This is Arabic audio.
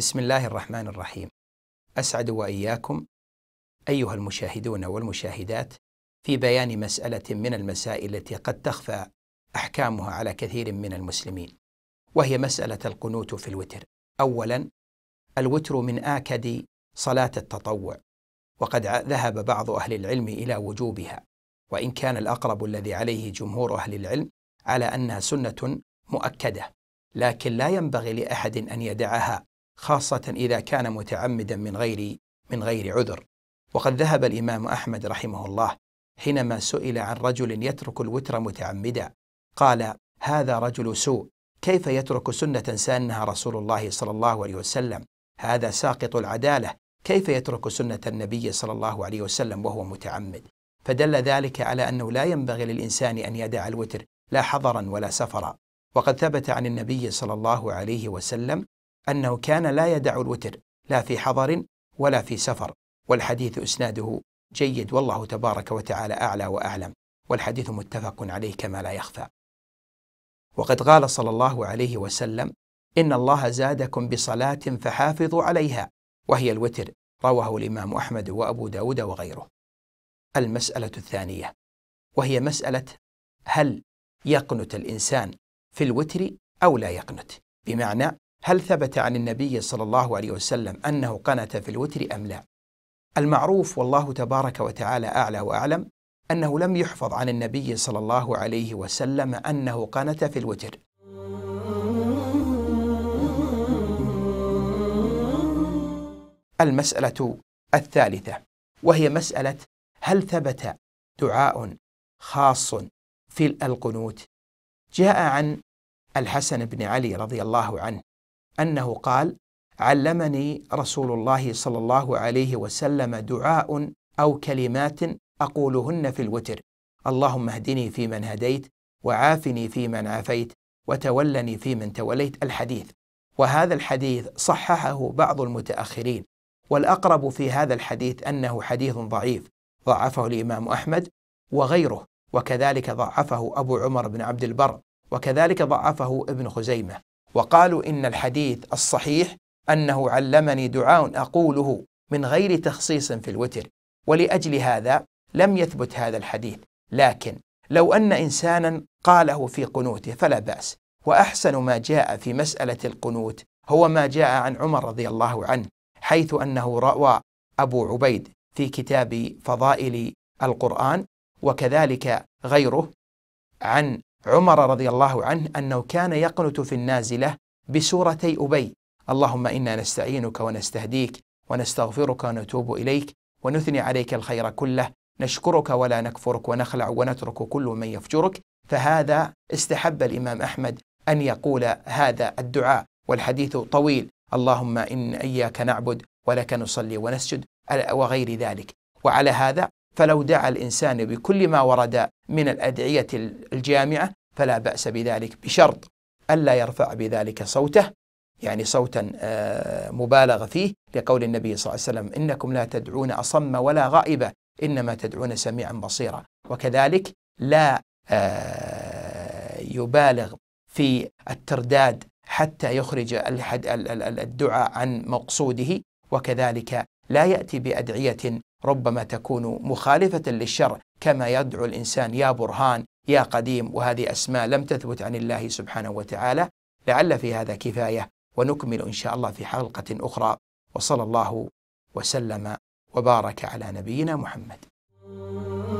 بسم الله الرحمن الرحيم اسعد واياكم ايها المشاهدون والمشاهدات في بيان مساله من المسائل التي قد تخفى احكامها على كثير من المسلمين وهي مساله القنوت في الوتر اولا الوتر من اكد صلاه التطوع وقد ذهب بعض اهل العلم الى وجوبها وان كان الاقرب الذي عليه جمهور اهل العلم على انها سنه مؤكده لكن لا ينبغي لاحد ان يدعها خاصة إذا كان متعمدا من غير من غير عذر وقد ذهب الإمام أحمد رحمه الله حينما سئل عن رجل يترك الوتر متعمدا قال هذا رجل سوء كيف يترك سنة سانها رسول الله صلى الله عليه وسلم هذا ساقط العدالة كيف يترك سنة النبي صلى الله عليه وسلم وهو متعمد فدل ذلك على أنه لا ينبغي للإنسان أن يدع الوتر لا حضرا ولا سفرا وقد ثبت عن النبي صلى الله عليه وسلم أنه كان لا يدع الوتر لا في حضر ولا في سفر والحديث إسناده جيد والله تبارك وتعالى أعلى وأعلم والحديث متفق عليه كما لا يخفى وقد قال صلى الله عليه وسلم إن الله زادكم بصلاة فحافظوا عليها وهي الوتر رواه الإمام أحمد وأبو داود وغيره المسألة الثانية وهي مسألة هل يقنت الإنسان في الوتر أو لا يقنت بمعنى هل ثبت عن النبي صلى الله عليه وسلم أنه قنت في الوتر أم لا؟ المعروف والله تبارك وتعالى أعلى وأعلم أنه لم يحفظ عن النبي صلى الله عليه وسلم أنه قنت في الوتر المسألة الثالثة وهي مسألة هل ثبت دعاء خاص في القنوت جاء عن الحسن بن علي رضي الله عنه أنه قال علمني رسول الله صلى الله عليه وسلم دعاء أو كلمات أقولهن في الوتر اللهم اهدني فيمن هديت وعافني فيمن عافيت وتولني فيمن توليت الحديث وهذا الحديث صححه بعض المتأخرين والأقرب في هذا الحديث أنه حديث ضعيف ضعفه الإمام أحمد وغيره وكذلك ضعفه أبو عمر بن عبد البر وكذلك ضعفه ابن خزيمة وقالوا إن الحديث الصحيح أنه علمني دعاء أقوله من غير تخصيص في الوتر ولأجل هذا لم يثبت هذا الحديث لكن لو أن إنسانا قاله في قنوته فلا بأس وأحسن ما جاء في مسألة القنوت هو ما جاء عن عمر رضي الله عنه حيث أنه روى أبو عبيد في كتاب فضائل القرآن وكذلك غيره عن عمر رضي الله عنه أنه كان يقنت في النازلة بسورتي أبي اللهم إنا نستعينك ونستهديك ونستغفرك ونتوب إليك ونثني عليك الخير كله نشكرك ولا نكفرك ونخلع ونترك كل من يفجرك فهذا استحب الإمام أحمد أن يقول هذا الدعاء والحديث طويل اللهم إن إياك نعبد ولك نصلي ونسجد وغير ذلك وعلى هذا فلو دعا الإنسان بكل ما ورد من الأدعية الجامعة فلا بأس بذلك بشرط ألا يرفع بذلك صوته يعني صوتا آه، مبالغ فيه لقول النبي صلى الله عليه وسلم إنكم لا تدعون أصم ولا غائبة إنما تدعون سميعا بصيرا وكذلك لا آه، يبالغ في الترداد حتى يخرج الدعاء عن مقصوده وكذلك لا يأتي بأدعية ربما تكون مخالفة للشرع كما يدعو الإنسان يا برهان يا قديم وهذه أسماء لم تثبت عن الله سبحانه وتعالى لعل في هذا كفاية ونكمل إن شاء الله في حلقة أخرى وصلى الله وسلم وبارك على نبينا محمد